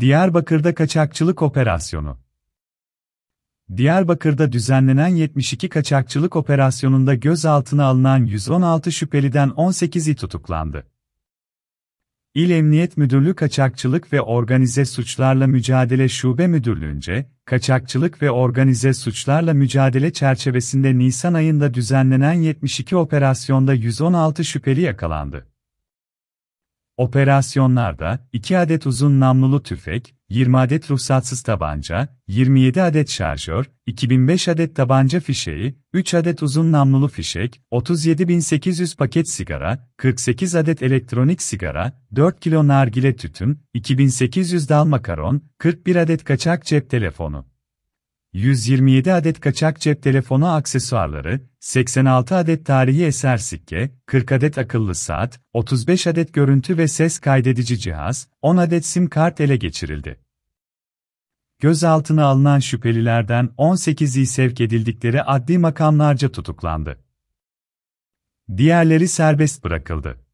Diyarbakır'da kaçakçılık operasyonu. Diyarbakır'da düzenlenen 72 kaçakçılık operasyonunda gözaltına alınan 116 şüpheliden 18'i tutuklandı. İl Emniyet Müdürlüğü Kaçakçılık ve Organize Suçlarla Mücadele Şube Müdürlüğü'nce, kaçakçılık ve organize suçlarla mücadele çerçevesinde Nisan ayında düzenlenen 72 operasyonda 116 şüpheli yakalandı. Operasyonlarda 2 adet uzun namlulu tüfek, 20 adet ruhsatsız tabanca, 27 adet şarjör, 2005 adet tabanca fişeği, 3 adet uzun namlulu fişek, 37800 paket sigara, 48 adet elektronik sigara, 4 kilo nargile tütün, 2800 dal makaron, 41 adet kaçak cep telefonu. 127 adet kaçak cep telefonu aksesuarları, 86 adet tarihi eser sikke, 40 adet akıllı saat, 35 adet görüntü ve ses kaydedici cihaz, 10 adet sim kart ele geçirildi. Gözaltına alınan şüphelilerden 18'i sevk edildikleri adli makamlarca tutuklandı. Diğerleri serbest bırakıldı.